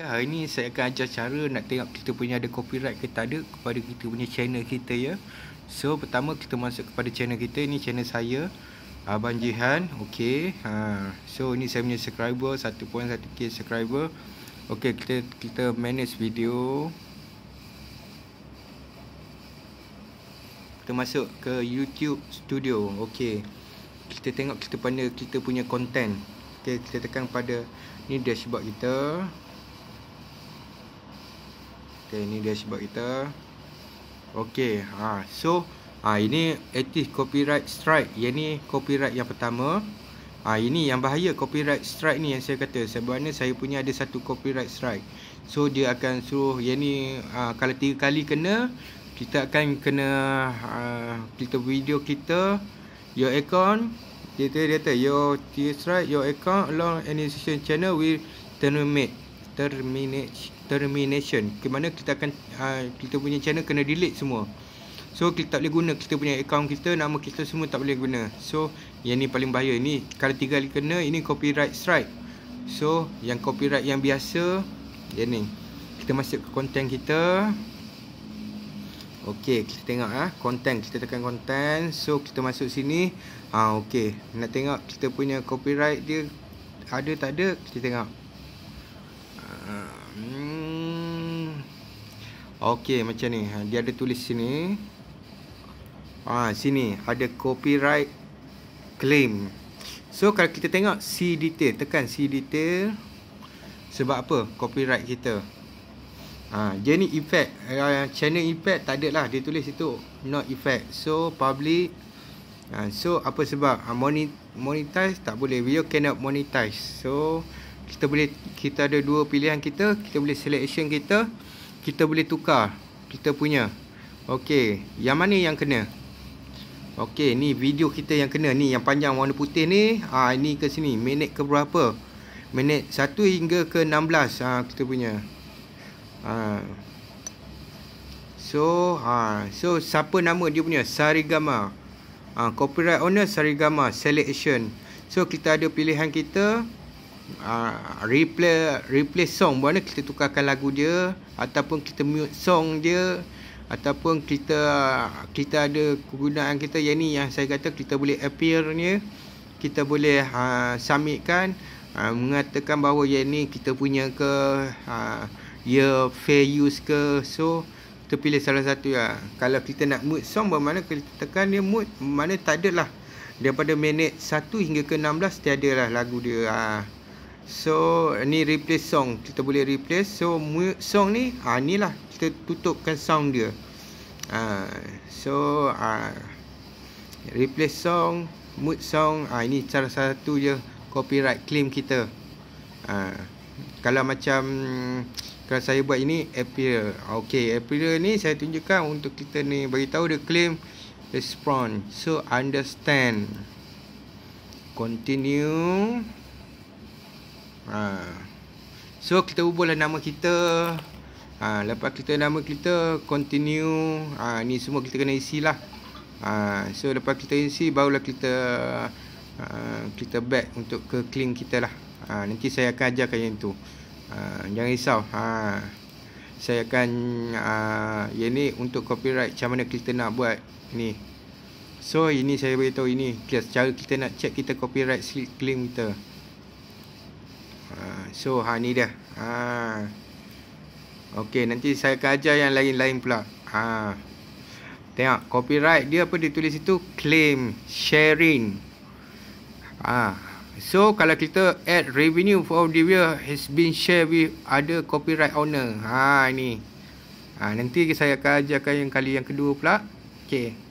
Ya, hari ini saya akan ajar cara nak tengok kita punya ada copyright ke tak ada kepada kita punya channel kita ya. So pertama kita masuk kepada channel kita ni channel saya Abang Jihan. Okey. Ha. So ini saya punya subscriber 1.1k subscriber. Okey kita kita manage video. Kita masuk ke YouTube Studio. Okey. Kita tengok kita punya kita punya content. Okey kita tekan pada ni dashboard kita. Okey, ini dashboard kita. Okey, ha so ha ini etis copyright strike. Yang ni copyright yang pertama. Ha ini yang bahaya copyright strike ni yang saya kata sebabnya saya punya ada satu copyright strike. So dia akan suruh yang ni ha, kalau tiga kali kena kita akan kena ha, kita video kita your account dia kata, dia kata your strike your account long any session channel will terminate termination termination ke mana kita akan uh, kita punya channel kena delete semua so kita tak boleh guna kita punya account kita nama kita semua tak boleh guna so yang ni paling bahaya ni kalau tiga kali kena ini copyright strike so yang copyright yang biasa yang ni kita masuk ke content kita Okey, kita tengok ah, content kita tekan content. So kita masuk sini. Ah okey, nak tengok kita punya copyright dia ada tak ada? Kita tengok. Hmm. Okey macam ni. Ha, dia ada tulis sini. Ah sini ada copyright claim. So kalau kita tengok C detail, tekan C detail. Sebab apa? Copyright kita. Ah dia ni effect. Uh, channel effect tak ada lah. Dia tulis itu not effect. So public uh, so apa sebab? Uh, monetize tak boleh. Video cannot monetize. So kita boleh kita ada dua pilihan kita kita boleh selection kita kita boleh tukar kita punya okey yang mana yang kena okey ni video kita yang kena ni yang panjang warna putih ni ah ini ke sini minit ke berapa minit 1 hingga ke 16 ha, kita punya ha. so ha. so siapa nama dia punya Sarigama ha, copyright owner Sarigama selection so kita ada pilihan kita Ah, replay replay song mana kita tukarkan lagu dia ataupun kita mute song dia ataupun kita kita ada kegunaan kita yang ni yang saya kata kita boleh appear ni kita boleh uh, submitkan uh, mengatakan bahawa yang ni kita punya ke uh, ya fair use ke so kita pilih salah satu ya kalau kita nak mood song bermakna kita tekan dia mood mana tak ada lah daripada minit 1 hingga ke 16 tiada lah lagu dia uh. So ni replace song Kita boleh replace So song ni ha, Ni lah Kita tutupkan sound dia ha, So ha, Replace song Mood song ha, Ini cara satu je Copyright claim kita ha, Kalau macam Kalau saya buat ini April ha, Okay April ni saya tunjukkan Untuk kita ni bagi tahu dia claim Respond So understand Continue ha. So kita ubahlah nama kita ha. Lepas kita nama kita Continue ha. Ni semua kita kena isi lah ha. So lepas kita isi Barulah kita ha. Kita back untuk ke clean kita lah ha. Nanti saya akan ajarkan yang tu ha. Jangan risau ha. Saya akan ha. Yang ni untuk copyright Macam mana kita nak buat ni So ini saya beritahu ini Secara kita nak check kita copyright slip claim kita So ha ni dia. Ha. Okey, nanti saya akan ajar yang lain-lain pula. Ha. Tengok copyright dia apa ditulis itu claim sharing. Ha. So kalau kita add revenue for the year has been shared with other copyright owner. Ha ini. Ha nanti saya akan ajarkan yang kali yang kedua pula. Okey.